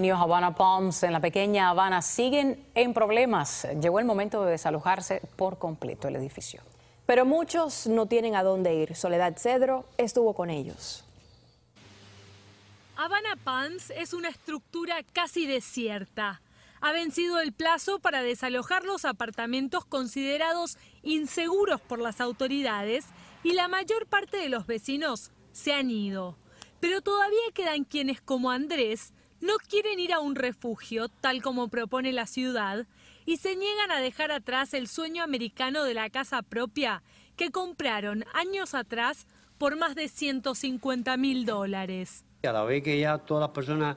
Niños Habana Palms en la pequeña Habana siguen en problemas. Llegó el momento de desalojarse por completo el edificio. Pero muchos no tienen a dónde ir. Soledad Cedro estuvo con ellos. Habana Palms es una estructura casi desierta. Ha vencido el plazo para desalojar los apartamentos considerados inseguros por las autoridades y la mayor parte de los vecinos se han ido. Pero todavía quedan quienes como Andrés no quieren ir a un refugio, tal como propone la ciudad, y se niegan a dejar atrás el sueño americano de la casa propia que compraron años atrás por más de 150 mil dólares. A la vez que ya todas las personas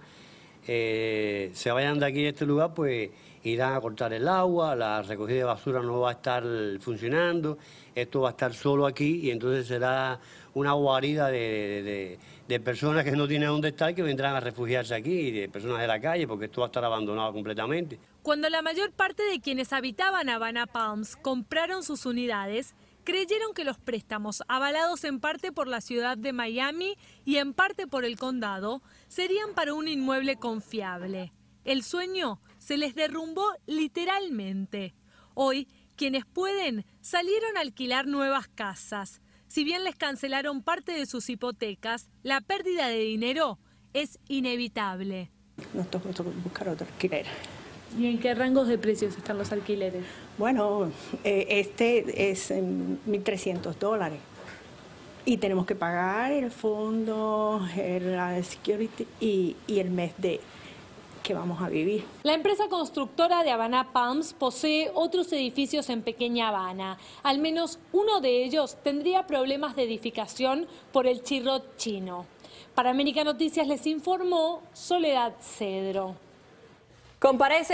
eh, se vayan de aquí a este lugar, pues irán a cortar el agua, la recogida de basura no va a estar funcionando, esto va a estar solo aquí y entonces será una guarida de, personas que no tienen dónde estar, que vendrán a refugiarse aquí, y de personas de la calle, porque esto va a estar abandonado completamente. Cuando la mayor parte de quienes habitaban Habana Palms compraron sus unidades, creyeron que los préstamos, avalados en parte por la ciudad de Miami y en parte por el condado, serían para un inmueble confiable. El sueño se les derrumbó literalmente. Hoy, quienes pueden salieron a alquilar nuevas casas. Si bien les cancelaron parte de sus hipotecas, la pérdida de dinero es inevitable. Nos buscar otra alquiler ¿Y en qué rangos de precios están los alquileres? Bueno, eh, este es 1.300 em, dólares. Y tenemos que pagar el fondo, la security y, el mes de, que vamos a vivir. La empresa constructora de Habana Palms posee otros edificios en Pequeña Habana. Al menos uno de ellos tendría problemas de edificación por el chirro chino. Para América Noticias les informó Soledad Cedro. Comparece